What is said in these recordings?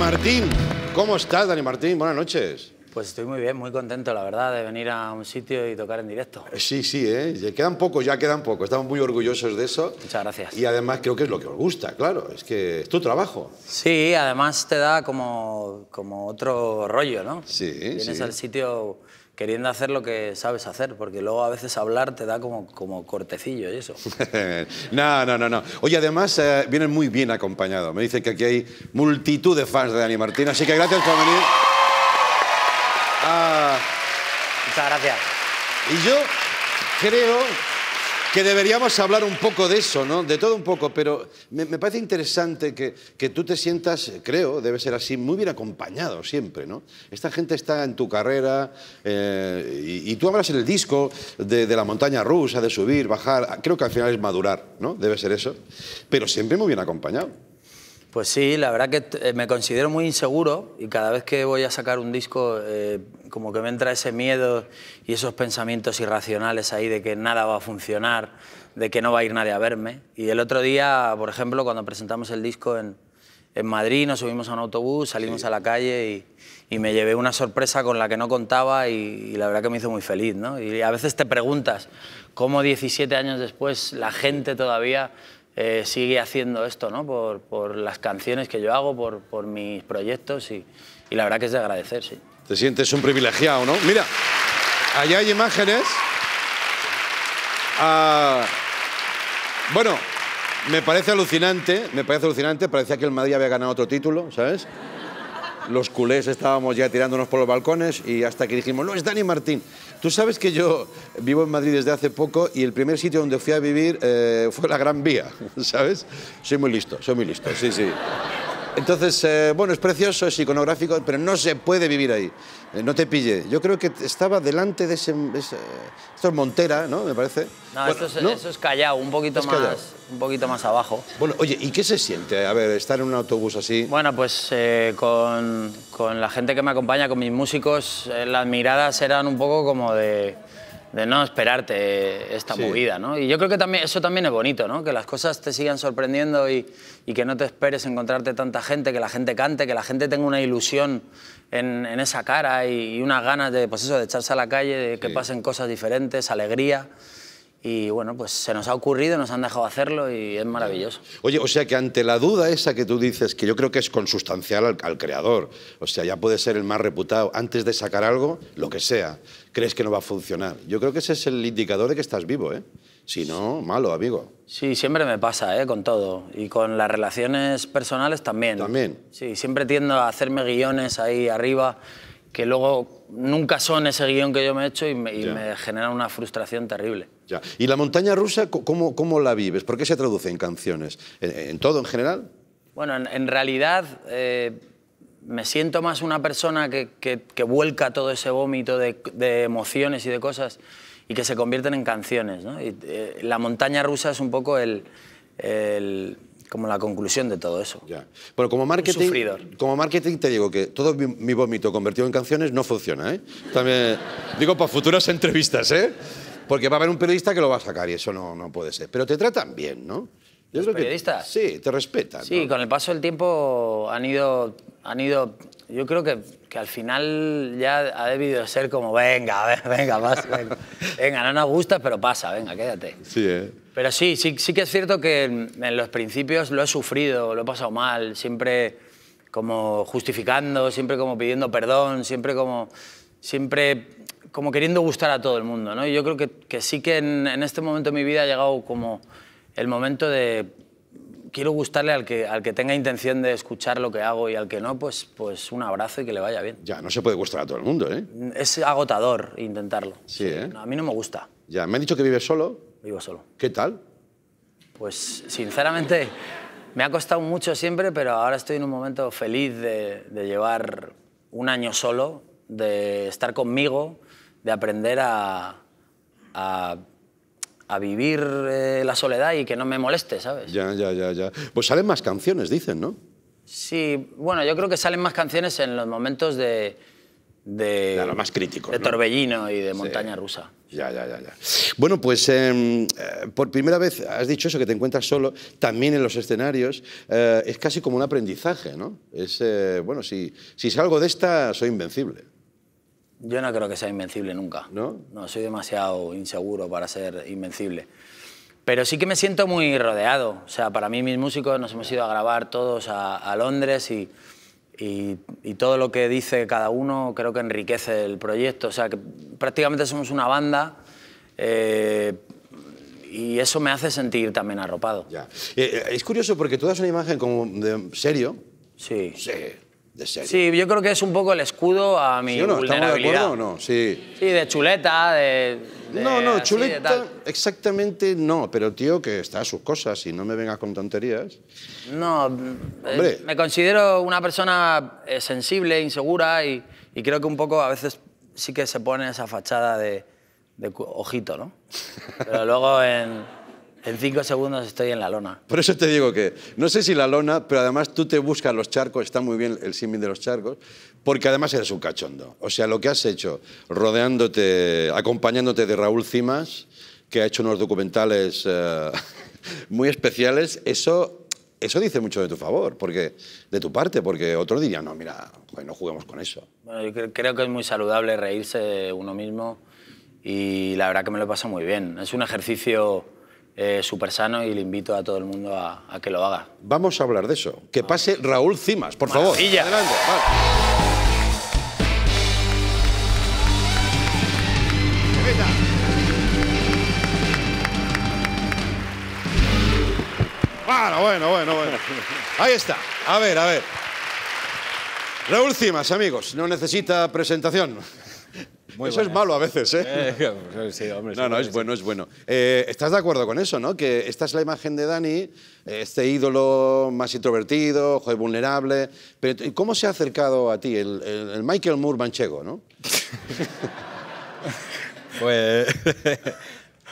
Martín. ¿Cómo estás, Dani Martín? Buenas noches. Pues estoy muy bien, muy contento, la verdad, de venir a un sitio y tocar en directo. Eh, sí, sí, ¿eh? quedan pocos, ya quedan pocos. Estamos muy orgullosos de eso. Muchas gracias. Y además creo que es lo que os gusta, claro, es que es tu trabajo. Sí, además te da como, como otro rollo, ¿no? Sí, Vienes al sitio queriendo hacer lo que sabes hacer, porque luego a veces hablar te da como, como cortecillo y eso. no, no, no, no. Oye, además eh, vienen muy bien acompañado. Me dicen que aquí hay multitud de fans de Dani Martín, así que gracias por venir. Ah. Muchas gracias. Y yo creo que deberíamos hablar un poco de eso, ¿no? De todo un poco, pero me, parece interesante que, tú te sientas, creo, debe ser así, muy bien acompañado siempre, ¿no? Esta gente está en tu carrera eh, y, tú hablas en el disco de, de, la montaña rusa, de subir, bajar, creo que al final es madurar, ¿no? Debe ser eso, pero siempre muy bien acompañado. Pues sí, la verdad que eh, me considero muy inseguro y cada vez que voy a sacar un disco eh, como que me entra ese miedo y esos pensamientos irracionales ahí de que nada va a funcionar, de que no va a ir nadie a verme. Y el otro día, por ejemplo, cuando presentamos el disco en, Madrid, nos subimos a un autobús, salimos a la calle y, me llevé una sorpresa con la que no contaba y, la verdad que me hizo muy feliz. ¿no? Y a veces te preguntas cómo 17 años después la gente todavía eh, sigue haciendo esto, ¿no? Por, las canciones que yo hago, por, mis proyectos y, la verdad que es de agradecer, sí. Te sientes un privilegiado, ¿no? Mira, allá hay imágenes. Ah, bueno, me parece alucinante, me parece alucinante, parecía que el Madrid había ganado otro título, ¿sabes? los culés estábamos ya tirándonos por los balcones y hasta que dijimos, no, es Dani Martín. Tú sabes que yo vivo en Madrid desde hace poco y el primer sitio donde fui a vivir eh, fue la Gran Vía, ¿sabes? Soy muy listo, soy muy listo, sí, sí. Entonces, eh, bueno, es precioso, es iconográfico, pero no se puede vivir ahí. Eh, no te pille. Yo creo que estaba delante de ese, esto es Montera, ¿no? Me parece. No, eso, es, Callao, un poquito más, un poquito más abajo. Bueno, oye, ¿y qué se siente? A ver, estar en un autobús así. Bueno, pues eh, con la gente que me acompaña, con mis músicos, las miradas eran un poco como de de no esperarte esta movida, ¿no? Y yo creo que también, eso también es bonito, ¿no? Que las cosas te sigan sorprendiendo y, que no te esperes encontrarte tanta gente, que la gente cante, que la gente tenga una ilusión en, esa cara y, unas ganas de, pues de echarse a la calle, de que pasen cosas diferentes, alegría y bueno, pues se nos ha ocurrido, nos han dejado hacerlo y es maravilloso. Oye, o sea que ante la duda esa que tú dices, que yo creo que es consustancial al, creador, o sea, ya puede ser el más reputado, antes de sacar algo, lo que sea, crees que no va a funcionar. Yo creo que ese es el indicador de que estás vivo, ¿eh? Si no, malo, amigo. Sí, siempre me pasa, ¿eh? Con todo. Y con las relaciones personales también. También. Sí, siempre tiendo a hacerme guiones ahí arriba que luego nunca son ese guión que yo me he hecho y me, y me genera una frustración terrible. ¿Y la montaña rusa cómo, cómo la vives? ¿Por qué se traduce en canciones? ¿En, todo en general? Bueno, en, realidad eh, me siento más una persona que, que, vuelca todo ese vómito de, emociones y de cosas y que se convierten en canciones. Y, eh, la montaña rusa es un poco el, como la conclusión de todo eso. Ya. como marketing, como marketing te digo que todo mi, vómito convertido en canciones no funciona, ¿eh? También digo para futuras entrevistas, ¿eh? Porque va a haber un periodista que lo va a sacar y eso no, puede ser. Pero te tratan bien, ¿no? ¿Los sí, te respetan. Sí, con el paso del tiempo han ido, han ido yo creo que, al final ya ha debido ser como, venga, venga, venga, no nos gusta, pero pasa, venga, quédate. Sí, ¿eh? Pero sí, sí, sí que es cierto que en los principios lo he sufrido, lo he pasado mal, siempre como justificando, siempre como pidiendo perdón, siempre como, siempre como queriendo gustar a todo el mundo, ¿no? Y yo creo que, que sí que en, en, este momento de mi vida ha llegado como el momento de quiero gustarle al que, al que tenga intención de escuchar lo que hago y al que no, pues, pues un abrazo y que le vaya bien. Ya, no se puede gustar a todo el mundo, ¿eh? Es agotador intentarlo. Sí, ¿eh? a mí no me gusta. Ya, me han dicho que vives solo. Vivo solo. ¿Qué tal? Pues, sinceramente, me ha costado mucho siempre, pero ahora estoy en un momento feliz de, de llevar un año solo, de estar conmigo, de aprender a, vivir eh, la soledad y que no me moleste, ¿sabes? Ya, ya, ya, ya. Pues salen más canciones, dicen, ¿no? Sí, bueno, yo creo que salen más canciones en los momentos de... De, de más De torbellino y de montaña rusa. Ya, ya, ya, ya. Bueno, pues eh, eh, por primera vez has dicho eso, que te encuentras solo, también en los escenarios, es casi como un aprendizaje, ¿no? Es, bueno, si, si salgo de esta, soy invencible. Yo no creo que sea invencible nunca. ¿No? No, soy demasiado inseguro para ser invencible. Pero sí que me siento muy rodeado. O sea, para mí mis músicos nos hemos ido a grabar todos a, Londres y, todo lo que dice cada uno creo que enriquece el proyecto. O sea, que prácticamente somos una banda. Eh, y eso me hace sentir también arropado. Ya. Eh, eh, es curioso porque tú das una imagen como de serio. Sí. Sí Sí, yo creo que es un poco el escudo a mi ¿Sí o no? vulnerabilidad. ¿Estamos de acuerdo o no? Sí. Sí, de chuleta, de... no, no, chuleta exactamente no, pero tío que está a sus cosas y no me vengas con tonterías. No, Hombre. Eh, me considero una persona eh, sensible, insegura y, creo que un poco a veces sí que se pone esa fachada de, de ojito, ¿no? Pero luego en... En cinco segundos estoy en la lona. Por eso te digo que, no sé si la lona, pero además tú te buscas los charcos, está muy bien el símil de los charcos, porque además eres un cachondo. O sea, lo que has hecho rodeándote, acompañándote de Raúl Cimas, que ha hecho unos documentales eh, muy especiales, eso, eso dice mucho de tu favor, porque, de tu parte, porque otro día no, mira, pues no juguemos con eso. Bueno, yo creo que es muy saludable reírse uno mismo y la verdad que me lo paso muy bien. Es un ejercicio eh, súper sano y le invito a todo el mundo a, que lo haga. Vamos a hablar de eso. Que pase Raúl Cimas, por favor. Adelante. Bueno, bueno, bueno, bueno. Ahí está. A ver, a ver. Raúl Cimas, amigos, no necesita presentación eso es malo a veces, ¿eh? eh pues, sí, hombre, no, no, es bueno, es bueno. Eh, ¿Estás de acuerdo con eso, no? Que esta es la imagen de Dani, este ídolo más introvertido, vulnerable. Pero ¿cómo se ha acercado a ti el, el Michael Moore manchego, no? pues...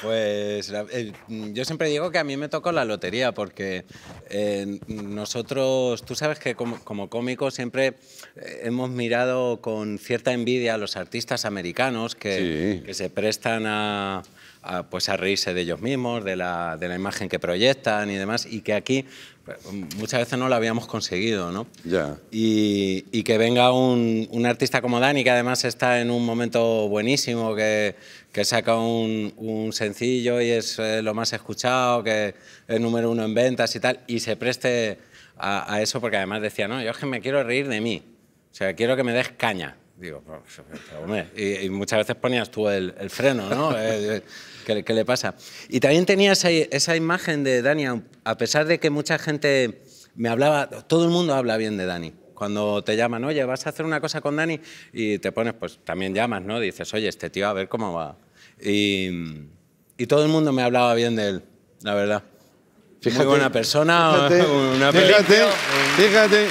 Pues eh, yo siempre digo que a mí me tocó la lotería porque eh, nosotros, tú sabes que como, cómicos cómico siempre eh, hemos mirado con cierta envidia a los artistas americanos que se prestan a, a, pues a reírse de ellos mismos, de la, imagen que proyectan y demás, y que aquí pues, muchas veces no lo habíamos conseguido, ¿no? Ya. Y, que venga un, artista como Dani, que además está en un momento buenísimo, que, que saca un, sencillo y es eh, lo más escuchado, que es número uno en ventas y tal, y se preste a, eso porque además decía, no, yo me quiero reír de mí, o sea, quiero que me des caña. Digo, y, muchas veces ponías tú el, freno, ¿no? Eh, eh, ¿Qué, le pasa? Y también tenía esa, esa imagen de Dani, a pesar de que mucha gente me hablaba, todo el mundo habla bien de Dani cuando te llaman, oye, vas a hacer una cosa con Dani y te pones, pues también llamas, ¿no? Dices, oye, este tío, a ver cómo va. Y, todo el mundo me hablaba bien de él, la verdad. Fíjate, Muy buena persona, fíjate, Fíjate, fíjate.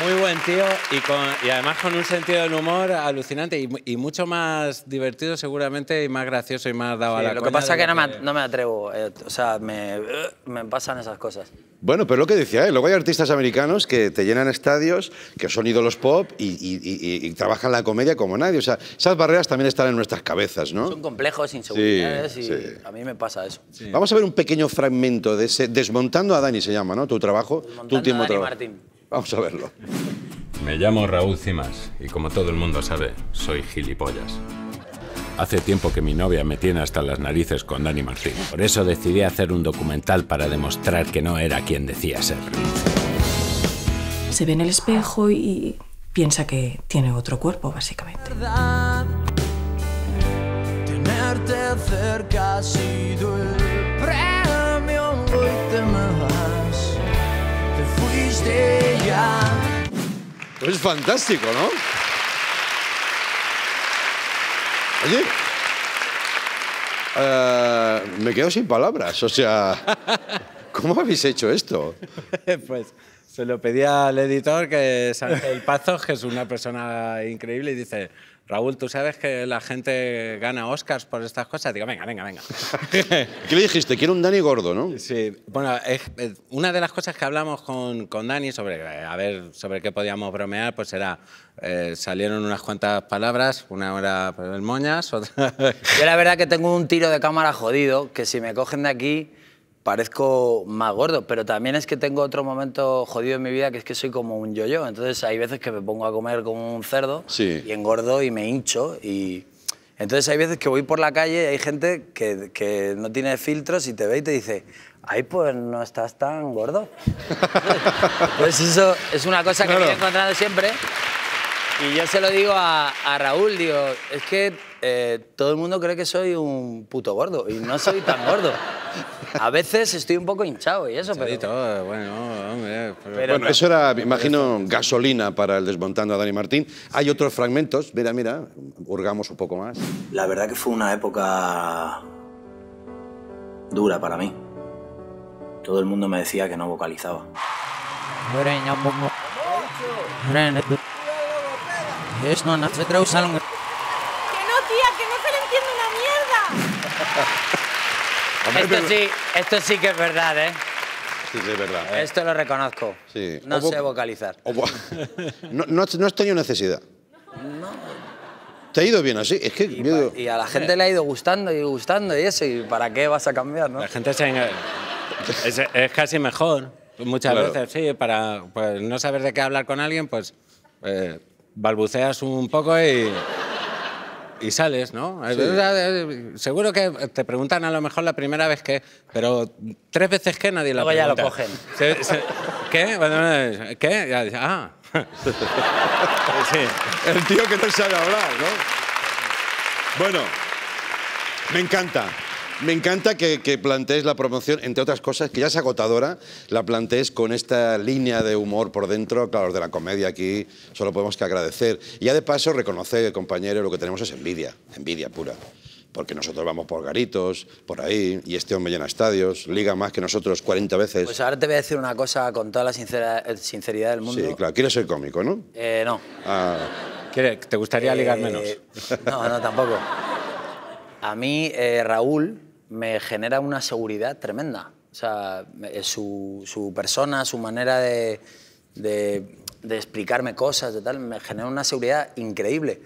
Muy buen tío y, con, además con un sentido del humor alucinante y, mucho más divertido seguramente y más gracioso y más dado a la Lo que pasa es que, no, Me, no me, atrevo, eh, o sea, me, eh, me, pasan esas cosas. Bueno, pero lo que decía, luego hay artistas americanos que te llenan estadios, que son ídolos pop y, trabajan la comedia como nadie. O sea, esas barreras también están en nuestras cabezas, ¿no? Son complejos, inseguridades y a mí me pasa eso. Vamos a ver un pequeño fragmento de ese, Desmontando a Dani se llama, ¿no? Tu trabajo, tu último trabajo. Vamos a verlo. Me llamo Raúl Cimas y como todo el mundo sabe, soy gilipollas. Hace tiempo que mi novia me tiene hasta las narices con Dani Martín. Por eso decidí hacer un documental para demostrar que no era quien decía ser. Se ve en el espejo y piensa que tiene otro cuerpo, básicamente. Tenerte cerca ha sido es fantástico, ¿no? Oye. Eh, me quedo sin palabras, o sea, ¿cómo habéis hecho esto? pues se lo pedí al editor, que es Ángel Pazos, que es una persona increíble, y dice, Raúl, tú sabes que la gente gana Oscars por estas cosas. Digo, venga, venga, venga. ¿Qué le dijiste? Quiero un Dani gordo, ¿no? Sí, bueno, una de las cosas que hablamos con, con, Dani sobre, a ver, sobre qué podíamos bromear, pues era, eh, salieron unas cuantas palabras, una hora el pues, moñas, otra... Yo la verdad que tengo un tiro de cámara jodido, que si me cogen de aquí parezco más gordo, pero también es que tengo otro momento jodido en mi vida que es que soy como un yo-yo. Entonces hay veces que me pongo a comer como un cerdo y engordo y me hincho. Y... Entonces hay veces que voy por la calle y hay gente que, que no tiene filtros y te ve y te dice, ay, pues no estás tan gordo. pues eso es una cosa que me he encontrado siempre. Y yo se lo digo a, a Raúl, digo, es que eh, todo el mundo cree que soy un puto gordo y no soy tan gordo. A veces estoy un poco hinchado y eso, ah, pero... Bueno, hombre, bueno, eso era, me imagino, gasolina para el desmontando a Dani Martín. Hay otros fragmentos, mira, mira, hurgamos un poco más. La verdad que fue una época dura para mí. Todo el mundo me decía que no vocalizaba es, no, no se Que no, tía, que no se le entiende una mierda. esto sí, esto sí que es verdad, ¿eh? Sí, sí, es verdad. ¿eh? Esto lo reconozco. No sé vocalizar. no, no, no has tenido necesidad. No. Te ha ido bien así, es que... Y, a la gente le ha ido gustando y gustando y eso, ¿y para qué vas a cambiar, no? La gente se... es, es, casi mejor, muchas veces, sí, para pues, no saber de qué hablar con alguien, pues... Eh, balbuceas un poco y, y sales, ¿no? Eh, seguro que te preguntan a lo mejor la primera vez que, pero tres veces que nadie la Luego ya lo cogen. ¿Qué? Eh, ¿Qué? ah. Sí. El tío que no sabe hablar, ¿no? Bueno, me encanta. Me encanta que, plantees la promoción, entre otras cosas, que ya es agotadora, la plantees con esta línea de humor por dentro, claro, los de la comedia aquí solo podemos que agradecer. Y ya de paso reconocer, compañero, lo que tenemos es envidia, envidia pura. Porque nosotros vamos por garitos, por ahí, y este hombre llena estadios, liga más que nosotros 40 veces. Pues ahora te voy a decir una cosa con toda la eh, sinceridad del mundo. Sí, claro. ¿Quieres ser cómico, no? Eh, no. Ah. ¿Te gustaría ligar menos? Eh, no, no, tampoco. A mí, eh, Raúl, me genera una seguridad tremenda. O sea, eh, su, persona, su manera de, explicarme cosas, de tal, me genera una seguridad increíble.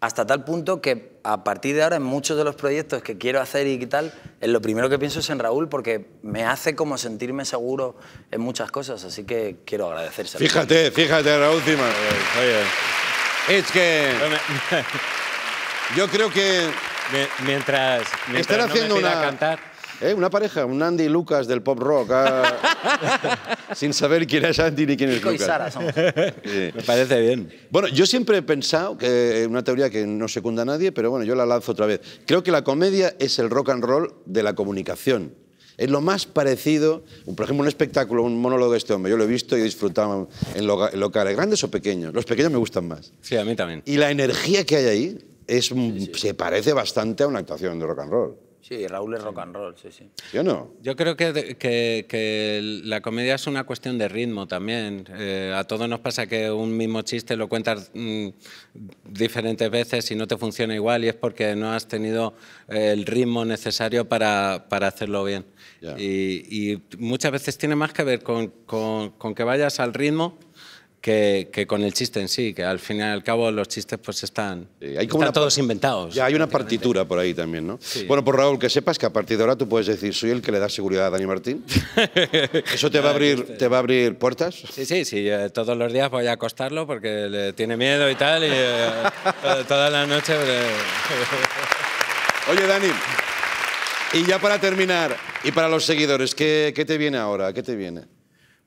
Hasta tal punto que a partir de ahora en muchos de los proyectos que quiero hacer y tal, lo primero que pienso es en Raúl porque me hace como sentirme seguro en muchas cosas, así que quiero agradecérselo. Fíjate, fíjate Raúl encima. Eh, es que yo creo que mientras, Están haciendo una... cantar. Eh, una pareja, un Andy y Lucas del pop rock, ah. sin saber quién es Andy ni quién es Lucas. Me parece bien. Bueno, yo siempre he pensado, que eh, una teoría que no secunda a nadie, pero bueno, yo la lanzo otra vez. Creo que la comedia es el rock and roll de la comunicación. Es lo más parecido, por ejemplo, un espectáculo, un monólogo de este hombre. Yo lo he visto y he disfrutado en locales, grandes o pequeños. Los pequeños me gustan más. Sí, a mí también. Y la energía que hay ahí, es, se parece bastante a una actuación de rock and roll. Sí, Raúl es rock and roll, sí, sí. ¿Yo no? Yo creo que, la comedia es una cuestión de ritmo también. Eh, a todos nos pasa que un mismo chiste lo cuentas mm, diferentes veces y no te funciona igual y es porque no has tenido eh, el ritmo necesario para, hacerlo bien. Y, muchas veces tiene más que ver con que vayas al ritmo que, con el chiste en sí, que al fin y al cabo los chistes pues están, como todos inventados. Ya hay una partitura por ahí también, ¿no? Bueno, por pues, Raúl, que sepas que a partir de ahora tú puedes decir, soy el que le da seguridad a Dani Martín. ¿Eso te, va a abrir, este. te va a abrir puertas? Sí, sí, sí. Eh, todos los días voy a acostarlo porque le tiene miedo y tal, y eh, toda la noche... Oye, Dani, y ya para terminar, y para los seguidores, ¿qué, qué te viene ahora? ¿Qué te viene?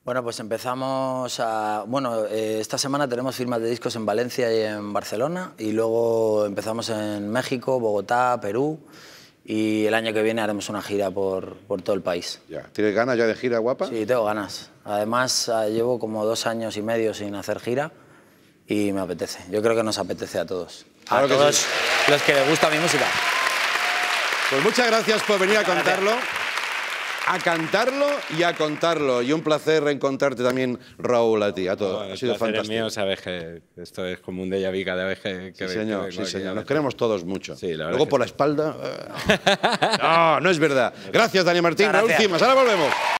Bueno, pues empezamos a... Bueno, eh, esta semana tenemos firmas de discos en Valencia y en Barcelona y luego empezamos en México, Bogotá, Perú y el año que viene haremos una gira por, por todo el país. ¿Tienes ganas ya de gira, guapa? Sí, tengo ganas. Además, ah, llevo como dos años y medio sin hacer gira y me apetece. Yo creo que nos apetece a todos. a todos los que les gusta mi música. Pues muchas gracias por venir a contarlo a cantarlo y a contarlo. Y un placer reencontrarte también, Raúl, a ti, a todos. ha sido fantástico. mío, sabes que esto es como un déjà vu cada vez que... que sí, señor, sí, señor. Nos queremos todos mucho. Sí, la Luego por la espalda... Eh. no, no es verdad. Gracias, Dani Martín, la última Ahora volvemos.